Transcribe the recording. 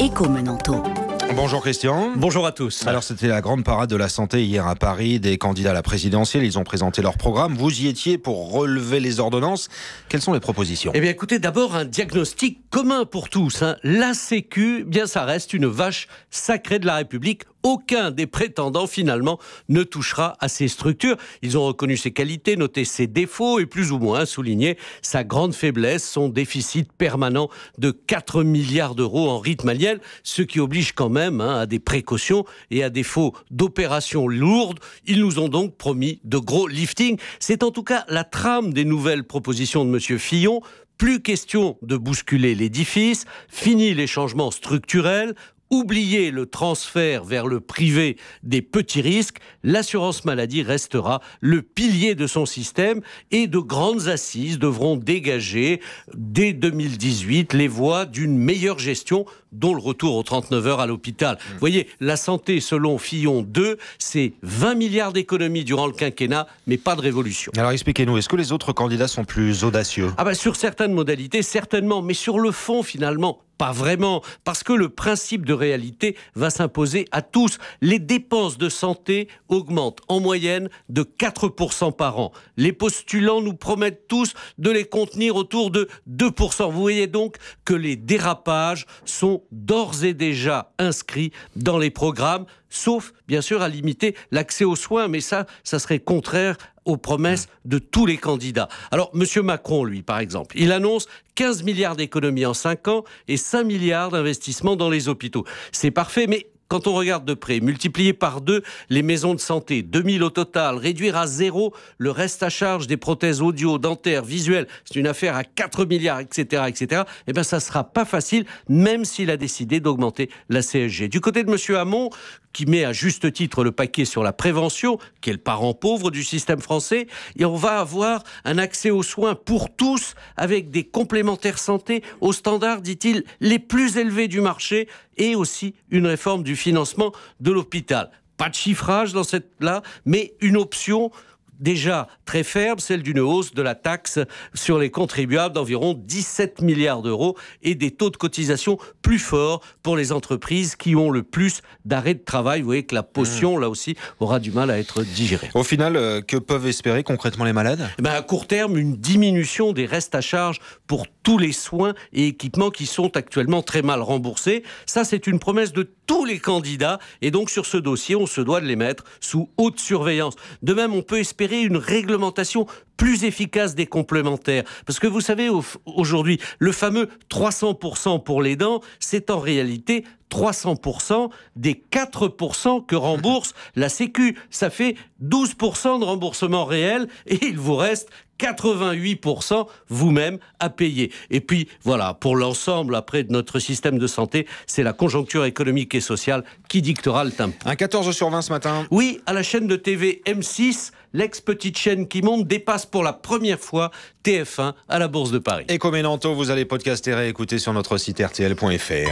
éco Bonjour Christian. Bonjour à tous. Alors c'était la grande parade de la santé hier à Paris des candidats à la présidentielle. Ils ont présenté leur programme. Vous y étiez pour relever les ordonnances. Quelles sont les propositions Eh bien écoutez, d'abord un diagnostic commun pour tous. Hein. La Sécu, bien ça reste une vache sacrée de la République aucun des prétendants finalement ne touchera à ces structures. Ils ont reconnu ses qualités, noté ses défauts et plus ou moins souligné sa grande faiblesse, son déficit permanent de 4 milliards d'euros en rythme annuel, ce qui oblige quand même hein, à des précautions et à défaut d'opérations lourdes. Ils nous ont donc promis de gros lifting. C'est en tout cas la trame des nouvelles propositions de M. Fillon. Plus question de bousculer l'édifice, fini les changements structurels, oublier le transfert vers le privé des petits risques, l'assurance maladie restera le pilier de son système et de grandes assises devront dégager dès 2018 les voies d'une meilleure gestion dont le retour aux 39 heures à l'hôpital. Mmh. Vous voyez, la santé selon Fillon 2, c'est 20 milliards d'économies durant le quinquennat, mais pas de révolution. Alors expliquez-nous, est-ce que les autres candidats sont plus audacieux Ah bah sur certaines modalités, certainement, mais sur le fond finalement, pas vraiment, parce que le principe de réalité va s'imposer à tous. Les dépenses de santé augmentent en moyenne de 4% par an. Les postulants nous promettent tous de les contenir autour de 2%. Vous voyez donc que les dérapages sont d'ores et déjà inscrits dans les programmes sauf bien sûr à limiter l'accès aux soins, mais ça, ça serait contraire aux promesses de tous les candidats. Alors, M. Macron, lui, par exemple, il annonce 15 milliards d'économies en 5 ans et 5 milliards d'investissements dans les hôpitaux. C'est parfait, mais quand on regarde de près, multiplier par deux les maisons de santé, 2000 au total, réduire à zéro le reste à charge des prothèses audio, dentaires, visuelles, c'est une affaire à 4 milliards, etc., etc., eh bien, ça sera pas facile, même s'il a décidé d'augmenter la CSG. Du côté de M. Hamon, qui met à juste titre le paquet sur la prévention, qui est le parent pauvre du système français, et on va avoir un accès aux soins pour tous avec des complémentaires santé aux standards, dit-il, les plus élevés du marché et aussi une réforme du financement de l'hôpital. Pas de chiffrage dans cette là, mais une option déjà très ferme, celle d'une hausse de la taxe sur les contribuables d'environ 17 milliards d'euros et des taux de cotisation plus forts pour les entreprises qui ont le plus d'arrêts de travail. Vous voyez que la potion, hmm. là aussi, aura du mal à être digérée. Au final, euh, que peuvent espérer concrètement les malades eh ben À court terme, une diminution des restes à charge pour tous les soins et équipements qui sont actuellement très mal remboursés. Ça, c'est une promesse de tous les candidats. Et donc sur ce dossier, on se doit de les mettre sous haute surveillance. De même, on peut espérer une réglementation plus efficace des complémentaires. Parce que vous savez, aujourd'hui, le fameux 300% pour les dents, c'est en réalité 300% des 4% que rembourse la Sécu. Ça fait 12% de remboursement réel et il vous reste 88% vous-même à payer. Et puis voilà, pour l'ensemble après de notre système de santé, c'est la conjoncture économique et sociale qui dictera le temps Un 14 sur 20 ce matin. Oui, à la chaîne de TV M6, l'ex-petite chaîne qui monte dépasse pour la première fois TF1 à la Bourse de Paris. Et comme vous allez podcaster et écouter sur notre site rtl.fr.